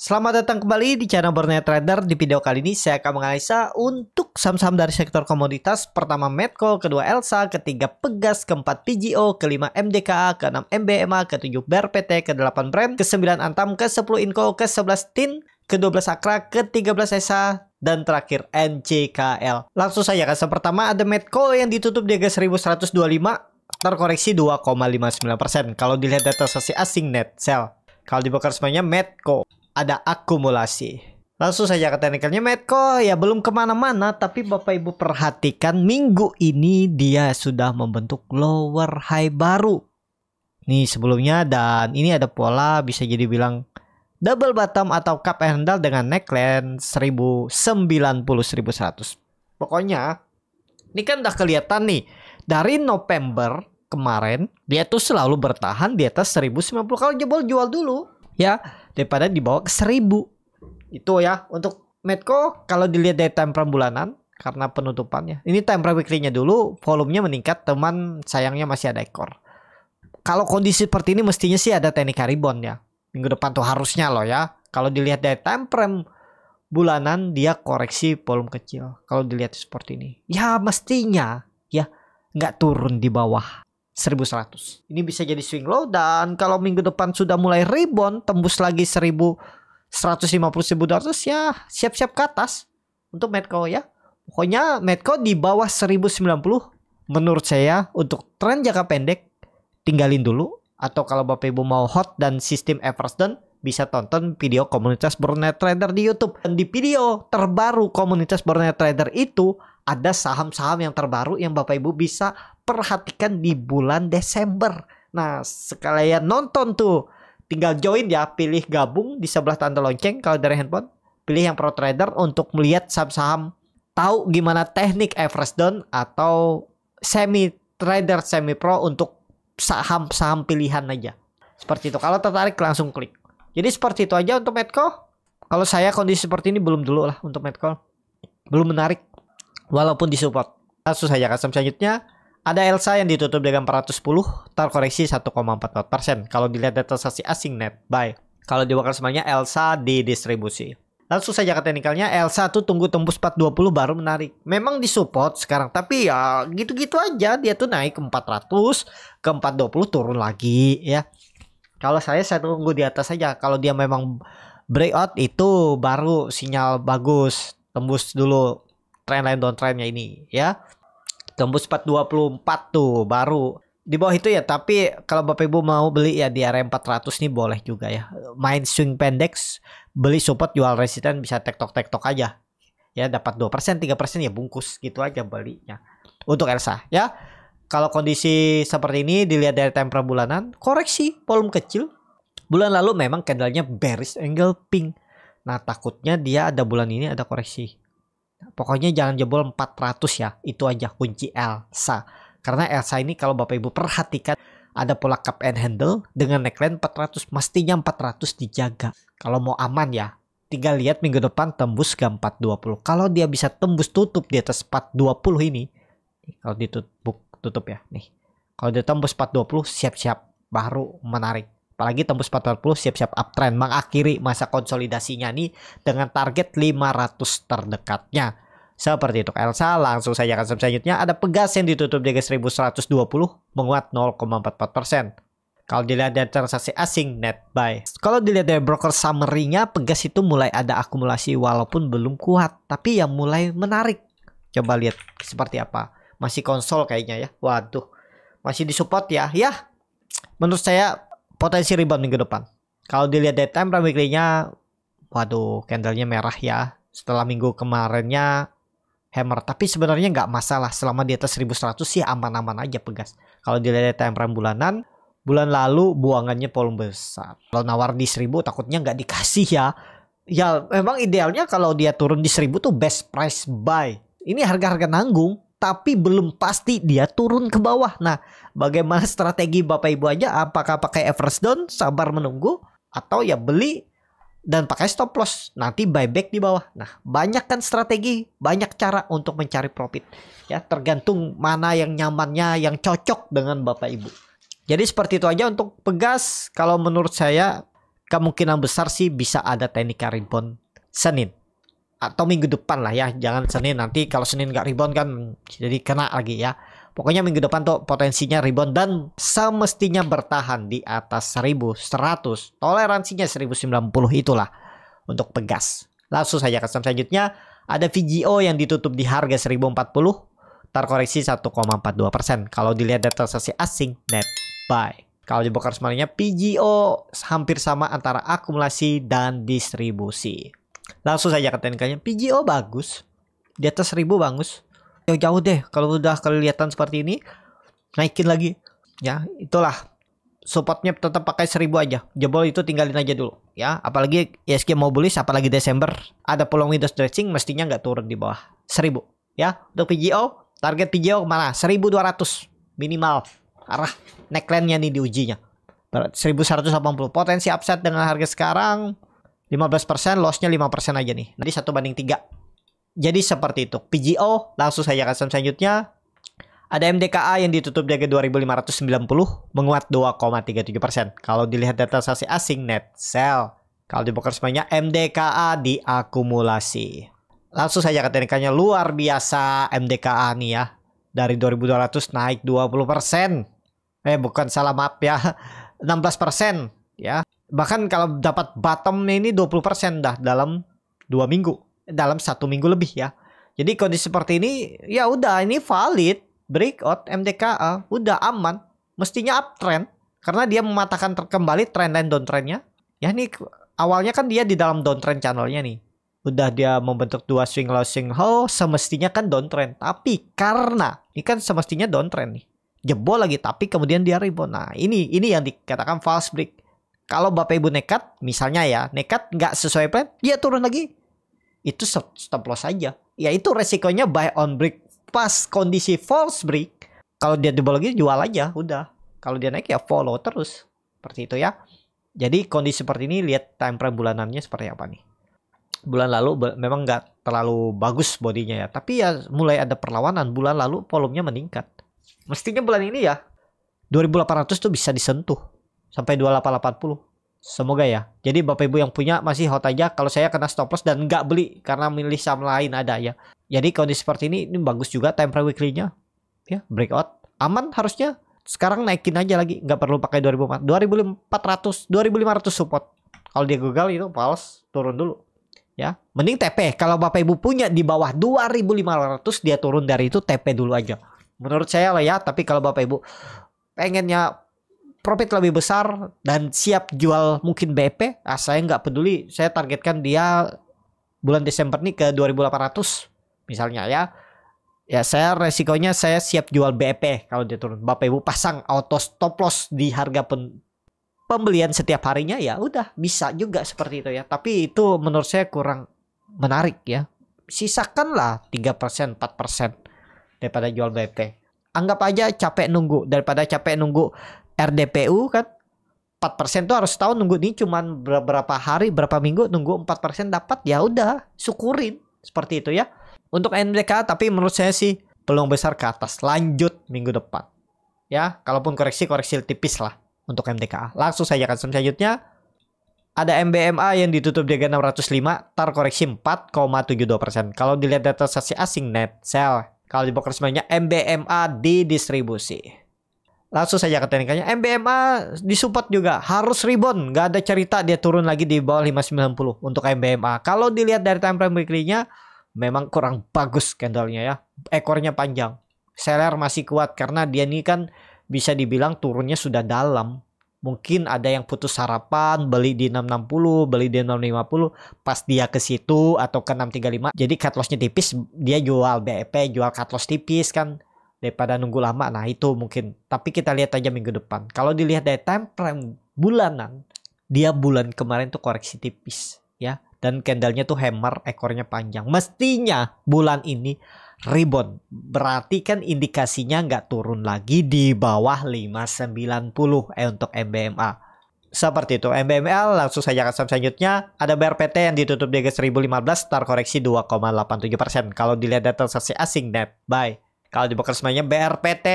Selamat datang kembali di channel Borneo Trader. Di video kali ini saya akan menganalisa untuk saham-saham dari sektor komoditas. Pertama Medco, kedua Elsa, ketiga Pegas, keempat PGO, kelima MDKA, keenam MBMA, ketujuh BRPT, kedelapan Brand, kesembilan Antam, kesepuluh Inco, kesebelas TIN, ke belas, Akra, ke belas, Esa, dan terakhir NCKL. Langsung saja kan, pertama ada Medco yang ditutup di harga 1125, terkoreksi 2,59%. Kalau dilihat data sesi asing net sell. Kalau dibakar semuanya Medco ada akumulasi. Langsung saja ke teknikalnya Medco ya belum kemana-mana tapi Bapak Ibu perhatikan minggu ini dia sudah membentuk lower high baru. Nih sebelumnya dan ini ada pola bisa jadi bilang double bottom atau cup handle dengan neckline 1090 1100. Pokoknya ini kan udah kelihatan nih dari November kemarin dia tuh selalu bertahan di atas 1090 kalau jebol jual dulu ya daripada dibawa ke seribu itu ya untuk Medco kalau dilihat dari time frame bulanan karena penutupannya ini time frame weekly-nya dulu volumenya meningkat teman sayangnya masih ada ekor kalau kondisi seperti ini mestinya sih ada teknik rebound ya minggu depan tuh harusnya loh ya kalau dilihat dari time frame bulanan dia koreksi volume kecil kalau dilihat seperti ini ya mestinya ya nggak turun di bawah 1100. Ini bisa jadi swing low dan kalau minggu depan sudah mulai rebound tembus lagi 1150 1200 ya siap-siap ke atas untuk Medco ya. Pokoknya Medco di bawah 1090 menurut saya untuk tren jangka pendek tinggalin dulu atau kalau Bapak Ibu mau hot dan sistem everston bisa tonton video komunitas Brunei Trader di YouTube. Dan di video terbaru komunitas Brunei Trader itu ada saham-saham yang terbaru yang Bapak Ibu bisa perhatikan di bulan Desember. Nah, sekalian nonton tuh. Tinggal join ya, pilih gabung di sebelah tanda lonceng kalau dari handphone. Pilih yang pro trader untuk melihat saham-saham tahu gimana teknik average down atau semi trader semi pro untuk saham-saham pilihan aja. Seperti itu. Kalau tertarik langsung klik. Jadi seperti itu aja untuk Medco. Kalau saya kondisi seperti ini belum dulu lah untuk Medco. Belum menarik. Walaupun disupport. Kasus saja kasam selanjutnya. Ada Elsa yang ditutup dengan 410, terkoreksi 1,44% kalau dilihat data sasi asing net buy. Kalau dibakar semuanya Elsa didistribusi. Langsung saja ke teknikalnya Elsa tuh tunggu tembus 420 baru menarik. Memang di support sekarang tapi ya gitu-gitu aja dia tuh naik ke 400 ke 420 turun lagi ya. Kalau saya saya tunggu di atas saja kalau dia memang breakout itu baru sinyal bagus tembus dulu trendline downtrendnya ini ya. Tembus 424 tuh baru di bawah itu ya tapi kalau Bapak Ibu mau beli ya di area 400 nih boleh juga ya main swing pendek beli support jual resisten bisa tektok tektok aja ya dapat 2% 3% ya bungkus gitu aja belinya untuk Elsa ya kalau kondisi seperti ini dilihat dari time bulanan koreksi volume kecil bulan lalu memang candlenya bearish angle pink nah takutnya dia ada bulan ini ada koreksi Pokoknya jangan jebol 400 ya. Itu aja kunci Elsa. Karena Elsa ini kalau Bapak Ibu perhatikan ada pola cup and handle dengan neckline 400 mestinya 400 dijaga kalau mau aman ya tinggal lihat minggu depan tembus ke 420 kalau dia bisa tembus tutup di atas 420 ini kalau ditutup tutup ya nih kalau dia tembus 420 siap-siap baru menarik Apalagi tembus 440 siap-siap uptrend mengakhiri masa konsolidasinya nih dengan target 500 terdekatnya. Seperti itu Elsa, langsung saya akan selanjutnya ada pegas yang ditutup di 1120 menguat 0,44%. Kalau dilihat dari transaksi asing net buy. Kalau dilihat dari broker summary-nya, pegas itu mulai ada akumulasi walaupun belum kuat. Tapi yang mulai menarik. Coba lihat seperti apa. Masih konsol kayaknya ya. Waduh. Masih di support ya. Ya. Menurut saya potensi rebound minggu depan. Kalau dilihat dari time frame weekly-nya, waduh, candle-nya merah ya. Setelah minggu kemarinnya hammer, tapi sebenarnya nggak masalah selama di atas 1100 sih aman-aman aja pegas. Kalau dilihat dari time frame bulanan, bulan lalu buangannya volume besar. Kalau nawar di 1000 takutnya nggak dikasih ya. Ya memang idealnya kalau dia turun di 1000 tuh best price buy. Ini harga-harga nanggung tapi belum pasti dia turun ke bawah. Nah, bagaimana strategi Bapak Ibu aja? Apakah pakai Everest down, sabar menunggu, atau ya beli dan pakai stop loss nanti buyback di bawah. Nah, banyak kan strategi, banyak cara untuk mencari profit. Ya, tergantung mana yang nyamannya, yang cocok dengan Bapak Ibu. Jadi seperti itu aja untuk pegas. Kalau menurut saya kemungkinan besar sih bisa ada teknik rebound Senin atau minggu depan lah ya jangan Senin nanti kalau Senin nggak rebound kan jadi kena lagi ya pokoknya minggu depan tuh potensinya rebound dan semestinya bertahan di atas 1100 toleransinya 1090 itulah untuk pegas langsung saja ke saham selanjutnya ada VGO yang ditutup di harga 1040 terkoreksi 1,42% kalau dilihat dari transaksi asing net buy kalau dibuka semuanya PGO hampir sama antara akumulasi dan distribusi langsung saja ke tnk PGO bagus. Di atas 1000 bagus. Jauh-jauh deh kalau udah kelihatan seperti ini naikin lagi. Ya, itulah supportnya tetap pakai 1000 aja. Jebol itu tinggalin aja dulu ya. Apalagi ISG mau bullish apalagi Desember ada peluang window stretching mestinya nggak turun di bawah 1000 ya. Untuk PGO, target PGO kemana? 1200 minimal arah neckline-nya nih di ujinya 1180 potensi upset dengan harga sekarang 15% lossnya 5% aja nih. Nanti satu banding tiga. Jadi seperti itu. PGO langsung saja ke selanjutnya. Ada MDKA yang ditutup di harga 2590 menguat 2,37%. Kalau dilihat data sasi asing net sell. Kalau di semuanya MDKA diakumulasi. Langsung saja ke teknikannya luar biasa MDKA nih ya. Dari 2200 naik 20%. Eh bukan salah maaf ya. 16% ya. Bahkan kalau dapat bottomnya ini 20% dah dalam dua minggu, dalam satu minggu lebih ya. Jadi kondisi seperti ini ya udah ini valid breakout MTKA udah aman, mestinya uptrend karena dia mematahkan trend dan downtrendnya. Ya ini awalnya kan dia di dalam downtrend channelnya nih. Udah dia membentuk dua swing low swing low semestinya kan downtrend. Tapi karena ini kan semestinya downtrend nih. Jebol lagi tapi kemudian dia rebound. Nah, ini ini yang dikatakan false break. Kalau bapak ibu nekat, misalnya ya, nekat nggak sesuai plan, dia turun lagi. Itu stop loss aja. Ya itu resikonya buy on break. Pas kondisi false break, kalau dia double lagi jual aja, udah. Kalau dia naik ya follow terus. Seperti itu ya. Jadi kondisi seperti ini lihat time frame bulanannya seperti apa nih. Bulan lalu memang nggak terlalu bagus bodinya ya. Tapi ya mulai ada perlawanan. Bulan lalu volumenya meningkat. Mestinya bulan ini ya 2800 tuh bisa disentuh sampai 2880 semoga ya jadi bapak ibu yang punya masih hot aja kalau saya kena stop loss dan nggak beli karena milih saham lain ada ya jadi kondisi seperti ini ini bagus juga time frame weekly-nya ya breakout aman harusnya sekarang naikin aja lagi nggak perlu pakai ribu 2400 2500 support kalau dia gagal itu pals turun dulu ya mending TP kalau bapak ibu punya di bawah 2500 dia turun dari itu TP dulu aja menurut saya lah ya tapi kalau bapak ibu pengennya profit lebih besar dan siap jual mungkin BP, ah, saya nggak peduli. Saya targetkan dia bulan Desember nih ke 2.800 misalnya ya. Ya saya resikonya saya siap jual BP kalau dia turun. Bapak Ibu pasang auto stop loss di harga pen pembelian setiap harinya ya udah bisa juga seperti itu ya. Tapi itu menurut saya kurang menarik ya. Sisakanlah 3%, 4% daripada jual BP. Anggap aja capek nunggu daripada capek nunggu RDPU kan 4% tuh harus tahu nunggu nih cuman berapa hari berapa minggu nunggu 4% dapat ya udah syukurin seperti itu ya untuk NBK tapi menurut saya sih peluang besar ke atas lanjut minggu depan ya kalaupun koreksi koreksi tipis lah untuk MDKA langsung saja kan selanjutnya ada MBMA yang ditutup di 605 tar koreksi 4,72% kalau dilihat data saksi asing net sell kalau di broker semuanya MBMA didistribusi langsung saja ke teknikanya MBMA disupport juga harus rebound nggak ada cerita dia turun lagi di bawah 590 untuk MBMA kalau dilihat dari time frame weekly-nya memang kurang bagus candle-nya ya ekornya panjang seller masih kuat karena dia ini kan bisa dibilang turunnya sudah dalam mungkin ada yang putus harapan beli di 660 beli di 650 pas dia ke situ atau ke 635 jadi cut loss-nya tipis dia jual BEP jual cut loss tipis kan daripada nunggu lama. Nah itu mungkin. Tapi kita lihat aja minggu depan. Kalau dilihat dari time frame bulanan, dia bulan kemarin tuh koreksi tipis ya. Dan candlenya tuh hammer, ekornya panjang. Mestinya bulan ini rebound. Berarti kan indikasinya nggak turun lagi di bawah 590 eh untuk MBMA seperti itu. MBML langsung saja ke selanjutnya. Ada BRPT yang ditutup di harga 1015, tar koreksi 2,87%. Kalau dilihat data transaksi asing net bye kalau di bekas semuanya BRPT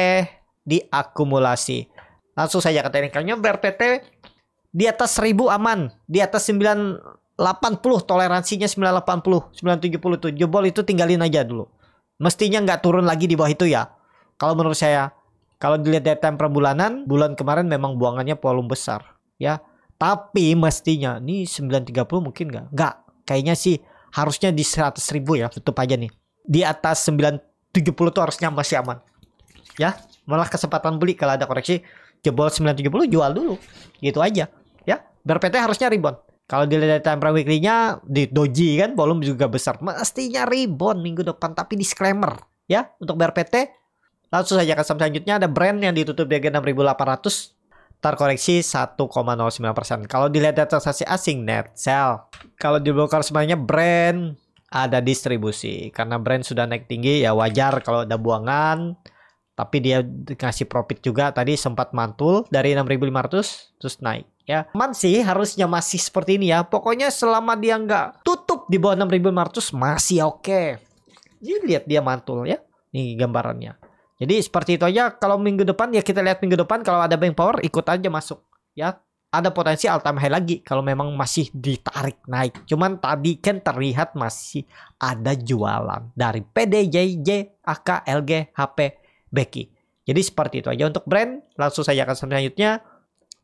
diakumulasi. Langsung saja ke teknikalnya BRPT di atas 1000 aman, di atas 980 toleransinya 980, 970 tuh jebol itu tinggalin aja dulu. Mestinya nggak turun lagi di bawah itu ya. Kalau menurut saya, kalau dilihat dari time per bulanan, bulan kemarin memang buangannya volume besar ya. Tapi mestinya nih 930 mungkin nggak? Nggak. Kayaknya sih harusnya di seratus ribu ya tutup aja nih. Di atas 9 70 tuh harusnya masih aman. Ya, malah kesempatan beli kalau ada koreksi jebol 970 jual dulu. Gitu aja. Ya, BRPT harusnya rebound. Kalau dilihat dari time frame weekly-nya di doji kan volume juga besar. Mestinya rebound minggu depan tapi disclaimer ya untuk BRPT langsung saja ke saham selanjutnya ada brand yang ditutup di harga 6800 terkoreksi 1,09%. Kalau dilihat dari transaksi asing net sell. Kalau dibongkar semuanya brand ada distribusi karena brand sudah naik tinggi ya wajar kalau ada buangan tapi dia ngasih profit juga tadi sempat mantul dari 6.500 terus naik ya aman sih harusnya masih seperti ini ya pokoknya selama dia nggak tutup di bawah 6.500 masih oke okay. jadi lihat dia mantul ya nih gambarannya jadi seperti itu aja kalau minggu depan ya kita lihat minggu depan kalau ada bank power ikut aja masuk ya ada potensi all time high lagi kalau memang masih ditarik naik. Cuman tadi kan terlihat masih ada jualan dari PDJJ, AKLG, AK, LG, HP, Becky. Jadi seperti itu aja untuk brand. Langsung saya akan selanjutnya.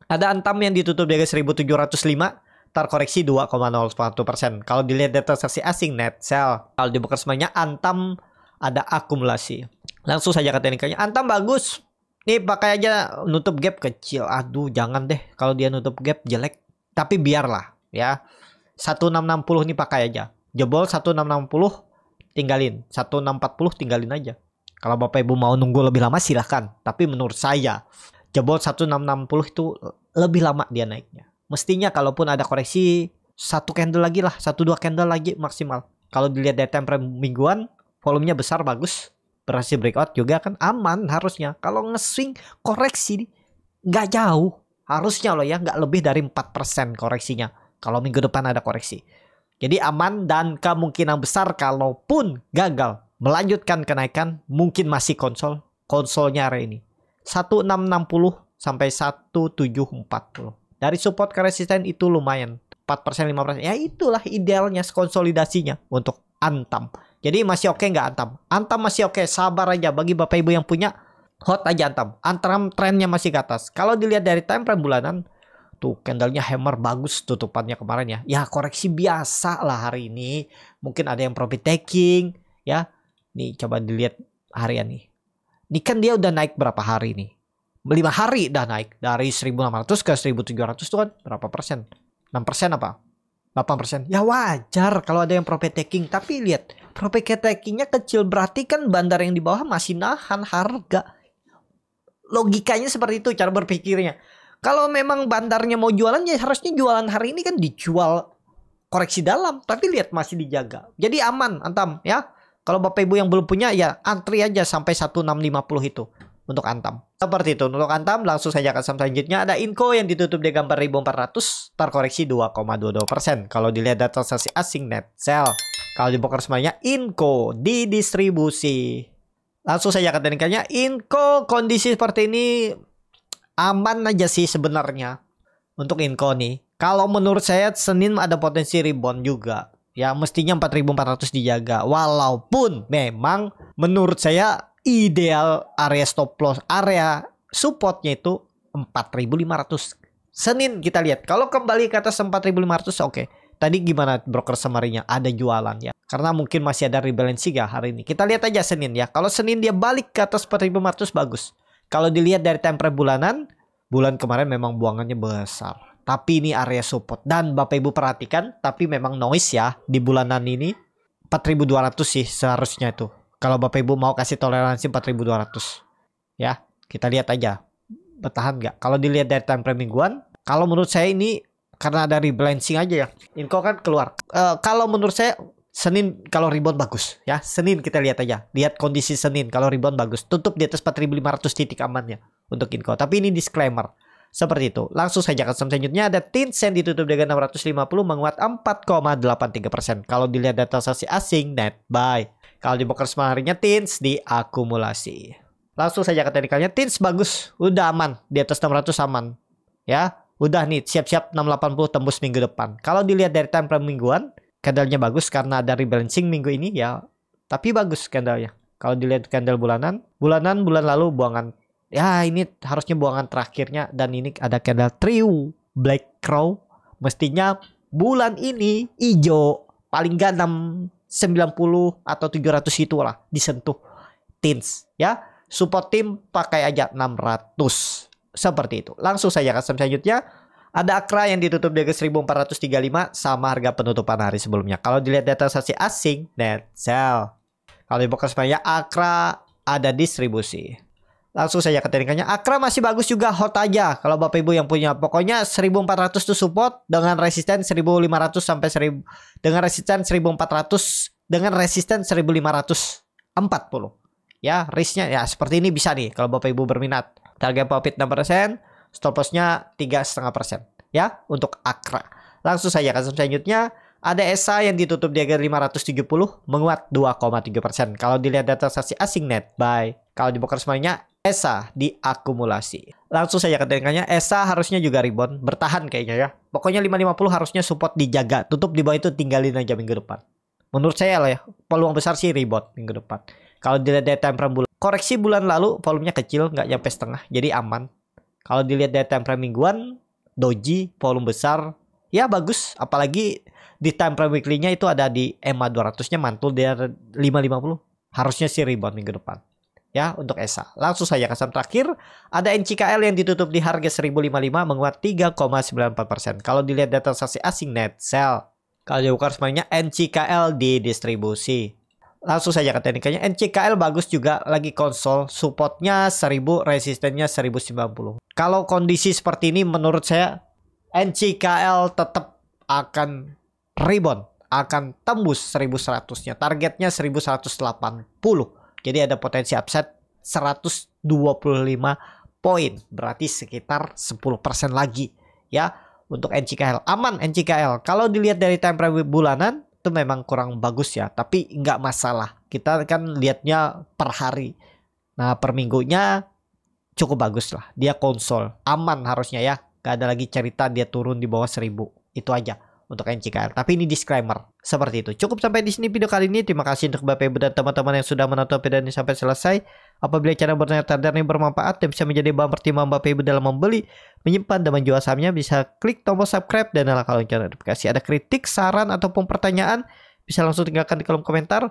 Ada Antam yang ditutup di harga 1705 terkoreksi 2,01%. Kalau dilihat data transaksi asing net sell, kalau dibuka semuanya Antam ada akumulasi. Langsung saja ke teknikalnya. Antam bagus, Nih pakai aja nutup gap kecil. Aduh, jangan deh kalau dia nutup gap jelek. Tapi biarlah ya. 1660 nih pakai aja. Jebol 1660 tinggalin. 1640 tinggalin aja. Kalau Bapak Ibu mau nunggu lebih lama silahkan. Tapi menurut saya jebol 1660 itu lebih lama dia naiknya. Mestinya kalaupun ada koreksi satu candle lagi lah, satu dua candle lagi maksimal. Kalau dilihat dari time mingguan, volumenya besar bagus, Operasi breakout juga kan aman harusnya. Kalau ngeswing koreksi nggak jauh. Harusnya loh ya nggak lebih dari 4% koreksinya. Kalau minggu depan ada koreksi. Jadi aman dan kemungkinan besar kalaupun gagal melanjutkan kenaikan mungkin masih konsol konsolnya hari ini 1660 sampai 1740. Dari support ke resisten itu lumayan 4% 5%. Ya itulah idealnya konsolidasinya untuk Antam. Jadi masih oke okay nggak Antam? Antam masih oke, okay, sabar aja bagi Bapak Ibu yang punya hot aja Antam. Antam trennya masih ke atas. Kalau dilihat dari time frame bulanan, tuh candlenya hammer bagus tutupannya kemarin ya. Ya koreksi biasa lah hari ini. Mungkin ada yang profit taking ya. Nih coba dilihat harian nih. Ini kan dia udah naik berapa hari nih? 5 hari udah naik dari 1.600 ke 1700 tuh kan berapa persen? 6 persen apa? 8%. Ya wajar kalau ada yang profit taking, tapi lihat profit takingnya kecil berarti kan bandar yang di bawah masih nahan harga. Logikanya seperti itu cara berpikirnya. Kalau memang bandarnya mau jualan ya harusnya jualan hari ini kan dijual koreksi dalam, tapi lihat masih dijaga. Jadi aman Antam ya. Kalau Bapak Ibu yang belum punya ya antri aja sampai 1650 itu untuk Antam. Seperti itu untuk Antam langsung saja ke saham selanjutnya ada Inco yang ditutup di gambar 4400 terkoreksi 2,22% kalau dilihat data transaksi asing net sell. Kalau di semuanya Inco di distribusi. Langsung saja ke teknikalnya Inco kondisi seperti ini aman aja sih sebenarnya untuk Inco nih. Kalau menurut saya Senin ada potensi rebound juga. Ya mestinya 4400 dijaga walaupun memang menurut saya ideal area stop loss area supportnya itu 4500 Senin kita lihat kalau kembali ke atas 4500 oke okay. tadi gimana broker semarinya ada jualan ya karena mungkin masih ada rebalancing ya hari ini kita lihat aja Senin ya kalau Senin dia balik ke atas 4500 bagus kalau dilihat dari temper bulanan bulan kemarin memang buangannya besar tapi ini area support dan Bapak Ibu perhatikan tapi memang noise ya di bulanan ini 4200 sih seharusnya itu kalau Bapak Ibu mau kasih toleransi 4200 ya, kita lihat aja bertahan nggak. Kalau dilihat dari time frame mingguan, kalau menurut saya ini karena ada rebalancing aja ya. Inko kan keluar. Uh, kalau menurut saya Senin kalau rebound bagus ya. Senin kita lihat aja. Lihat kondisi Senin kalau rebound bagus. Tutup di atas 4500 titik amannya untuk Inko. Tapi ini disclaimer. Seperti itu. Langsung saja ke selanjutnya ada Tencent ditutup dengan 650 menguat 4,83%. Kalau dilihat data sasi asing net buy. Kalau di Boker semarinya Tins diakumulasi. Langsung saja ke teknikalnya. Tins bagus. Udah aman. Di atas 600 aman. Ya. Udah nih siap-siap 680 tembus minggu depan. Kalau dilihat dari time frame mingguan. Candlenya bagus karena ada rebalancing minggu ini ya. Tapi bagus candlenya. Kalau dilihat candle bulanan. Bulanan bulan lalu buangan. Ya ini harusnya buangan terakhirnya. Dan ini ada candle trio. Black Crow. Mestinya bulan ini hijau. Paling gak 6 90 atau 700 itu lah disentuh teens ya. Support tim pakai aja 600 seperti itu. Langsung saja custom selanjutnya ada Akra yang ditutup di harga 1435 sama harga penutupan hari sebelumnya. Kalau dilihat data saksi asing, net sell. Kalau di poker Akra ada distribusi langsung saja ke teknikannya. Akra masih bagus juga hot aja kalau Bapak Ibu yang punya. Pokoknya 1400 tuh support dengan resisten 1500 sampai 1000 dengan resisten 1400 dengan resisten 1540. Ya, risknya ya seperti ini bisa nih kalau Bapak Ibu berminat. Target profit 6%, stop lossnya 3,5% ya untuk Akra. Langsung saja ke selanjutnya ada ESA yang ditutup di harga 570 menguat 2,7%. Kalau dilihat data transaksi asing net buy. Kalau di semuanya ESA diakumulasi. Langsung saja ke ESA harusnya juga rebound. Bertahan kayaknya ya. Pokoknya 550 harusnya support dijaga. Tutup di bawah itu tinggalin aja minggu depan. Menurut saya lah ya. Peluang besar sih rebound minggu depan. Kalau dilihat dari time frame bulan. Koreksi bulan lalu volumenya kecil. Nggak nyampe setengah. Jadi aman. Kalau dilihat dari time frame mingguan. Doji volume besar. Ya bagus. Apalagi di time frame weekly-nya itu ada di EMA 200-nya mantul dari 550. Harusnya sih rebound minggu depan ya untuk ESA. Langsung saja ke saham terakhir, ada NCKL yang ditutup di harga 1055 menguat 3,94%. Kalau dilihat data transaksi asing net sell, kalau bukan semuanya NCKL di distribusi. Langsung saja ke teknikanya, NCKL bagus juga lagi konsol, supportnya 1000, resistennya 1090. Kalau kondisi seperti ini menurut saya NCKL tetap akan rebound, akan tembus 1100-nya. Targetnya 1180 jadi ada potensi upset 125 poin, berarti sekitar 10% lagi ya untuk NCKL. Aman NCKL. Kalau dilihat dari time frame bulanan itu memang kurang bagus ya, tapi nggak masalah. Kita kan lihatnya per hari. Nah, per minggunya cukup bagus lah. Dia konsol, aman harusnya ya. Gak ada lagi cerita dia turun di bawah 1000. Itu aja untuk NCKR. Tapi ini disclaimer seperti itu. Cukup sampai di sini video kali ini. Terima kasih untuk Bapak Ibu dan teman-teman yang sudah menonton video ini sampai selesai. Apabila channel bertanya dan yang bermanfaat dan bisa menjadi bahan pertimbangan Bapak Ibu dalam membeli, menyimpan dan menjual sahamnya, bisa klik tombol subscribe dan nyalakan lonceng notifikasi. Ada kritik, saran ataupun pertanyaan bisa langsung tinggalkan di kolom komentar.